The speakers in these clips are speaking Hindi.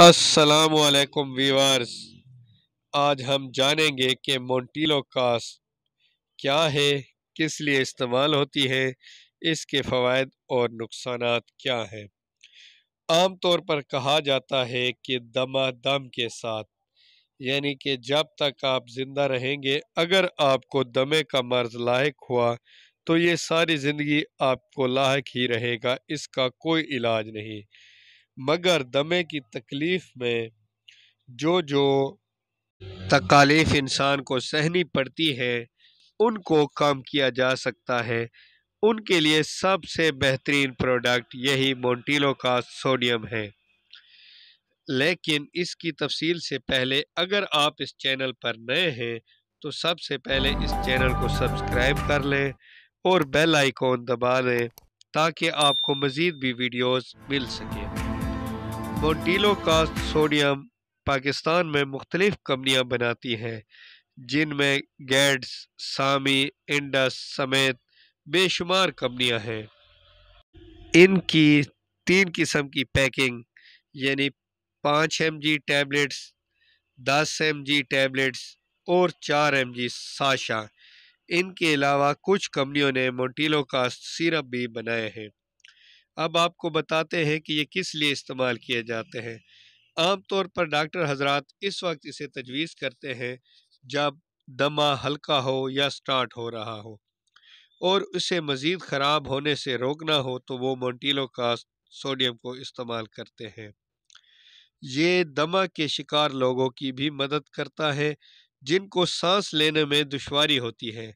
असलकुम वीवर्स आज हम जानेंगे कि मोंटीलो कास क्या है किस लिए इस्तेमाल होती है इसके फ़वाद और नुकसान क्या हैं आम तौर पर कहा जाता है कि दमा दम के साथ यानी कि जब तक आप ज़िंदा रहेंगे अगर आपको दमे का मर्ज लाक हुआ तो ये सारी ज़िंदगी आपको लाक ही रहेगा इसका कोई इलाज नहीं मगर दमे की तकलीफ़ में जो जो तकालीफ इंसान को सहनी पड़ती है उनको कम किया जा सकता है उनके लिए सबसे बेहतरीन प्रोडक्ट यही मोन्टीलो का सोडियम है लेकिन इसकी तफसील से पहले अगर आप इस चैनल पर नए हैं तो सबसे पहले इस चैनल को सब्सक्राइब कर लें और बेल आइकॉन दबा लें ताकि आपको मज़ीद भी वीडियोस मिल सकें और डीलो कास्ट सोडियम पाकिस्तान में मुख्तलिफ़ कंपनियाँ बनाती हैं जिनमें गैड्स सामी इंडस समेत बेशुमार कंपनियाँ हैं इनकी तीन किस्म की पैकिंग यानी पाँच एम जी टैबलेट्स दस एम जी टैबलेट्स और चार एम जी साशा इनके अलावा कुछ कंपनियों ने मोटीलो का सिरप भी बनाए हैं अब आपको बताते हैं कि ये किस लिए इस्तेमाल किए जाते हैं आमतौर पर डॉक्टर हजरत इस वक्त इसे तजवीज़ करते हैं जब दमा हल्का हो या स्टार्ट हो रहा हो और इसे मज़ीद ख़राब होने से रोकना हो तो वो मोन्टीलो का सोडियम को इस्तेमाल करते हैं ये दमा के शिकार लोगों की भी मदद करता है जिनको सांस लेने में दुशारी होती है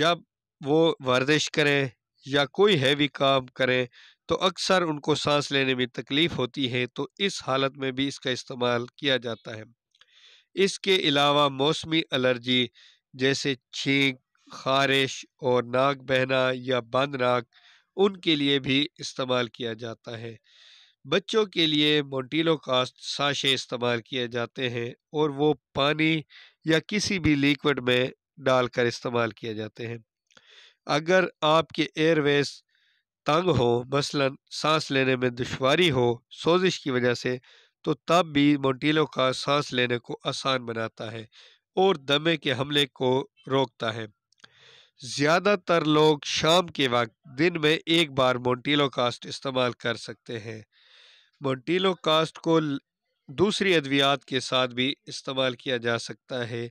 जब वो वर्जिश करें या कोई हैवी काम करें तो अक्सर उनको सांस लेने में तकलीफ़ होती है तो इस हालत में भी इसका इस्तेमाल किया जाता है इसके अलावा मौसमी एलर्जी जैसे छींक खारिश और नाक बहना या बंद नाक उनके लिए भी इस्तेमाल किया जाता है बच्चों के लिए मोन्टीलो कास्ट साशे इस्तेमाल किए जाते हैं और वो पानी या किसी भी लिक्विड में डालकर इस्तेमाल किए जाते हैं अगर आपके एयरवेज तंग हो मसलन सांस लेने में दुशारी हो सोजिश की वजह से तो तब भी मोंटीलो का सांस लेने को आसान बनाता है और दमे के हमले को रोकता है ज़्यादातर लोग शाम के वक्त दिन में एक बार मोटीलो कास्ट इस्तेमाल कर सकते हैं मोटीलो कास्ट को दूसरी अद्वियात के साथ भी इस्तेमाल किया जा सकता है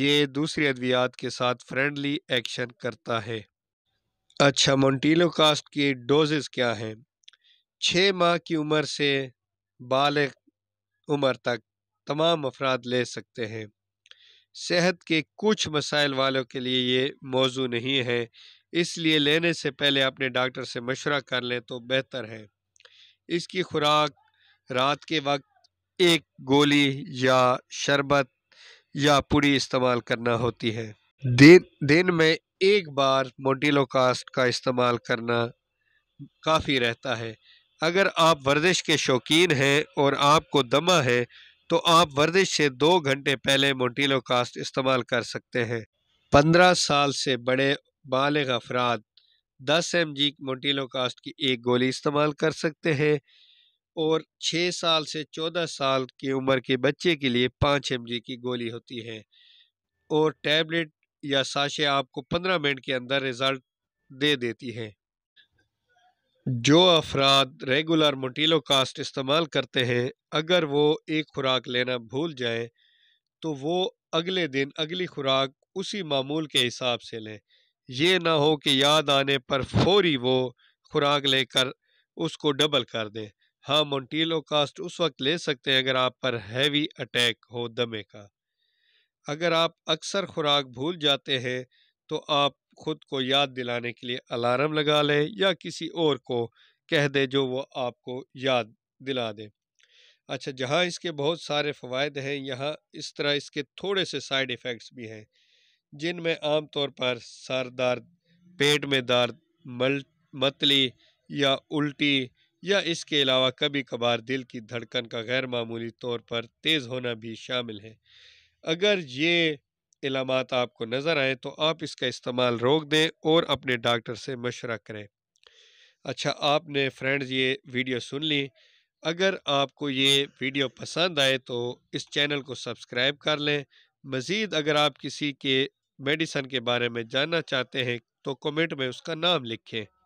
ये दूसरी अद्वियात के साथ फ्रेंडली एक्शन करता है अच्छा मोन्टीलो कास्ट की डोजेस क्या हैं छः माह की उम्र से बाल उम्र तक तमाम अफराद ले सकते हैं सेहत के कुछ मसाइल वालों के लिए ये मौजू नहीं है इसलिए लेने से पहले अपने डॉक्टर से मशवरा कर लें तो बेहतर है इसकी खुराक रात के वक्त एक गोली या शरबत या पुड़ी इस्तेमाल करना होती है दिन दिन में एक बार मोंटीलो कास्ट का इस्तेमाल करना काफ़ी रहता है अगर आप वर्जिश के शौकीन हैं और आपको दमा है तो आप वर्जिश से दो घंटे पहले मोंटीलो कास्ट इस्तेमाल कर सकते हैं पंद्रह साल से बड़े बालग अफराद दस एम जी मोंटीलो कास्ट की एक गोली इस्तेमाल कर सकते हैं और छः साल से चौदह साल की उम्र के बच्चे के लिए पाँच एम की गोली होती है और टैबलेट या साशे आपको पंद्रह मिनट के अंदर रिज़ल्ट दे देती है जो अफराद रेगुलर मोटीलो कास्ट इस्तेमाल करते हैं अगर वो एक खुराक लेना भूल जाए तो वो अगले दिन अगली खुराक उसी मामूल के हिसाब से लें ये ना हो कि याद आने पर फौरी वो खुराक लेकर उसको डबल कर दें हाँ मोन्टीलो कास्ट उस वक्त ले सकते हैं अगर आप पर हैवी अटैक हो दमे का अगर आप अक्सर खुराक भूल जाते हैं तो आप खुद को याद दिलाने के लिए अलार्म लगा लें या किसी और को कह दे जो वो आपको याद दिला दे अच्छा जहाँ इसके बहुत सारे फ़वाद हैं यहाँ इस तरह इसके थोड़े से साइड इफ़ेक्ट्स भी हैं जिनमें तौर पर सर दर्द पेट में दर्द मल मतली या उल्टी या इसके अलावा कभी कभार दिल की धड़कन का गैर मामूली तौर पर तेज़ होना भी शामिल है अगर ये इलामत आपको नज़र आए तो आप इसका इस्तेमाल रोक दें और अपने डॉक्टर से मशवरा करें अच्छा आपने फ्रेंड्स ये वीडियो सुन ली अगर आपको ये वीडियो पसंद आए तो इस चैनल को सब्सक्राइब कर लें मज़ीद अगर आप किसी के मेडिसन के बारे में जानना चाहते हैं तो कमेंट में उसका नाम लिखें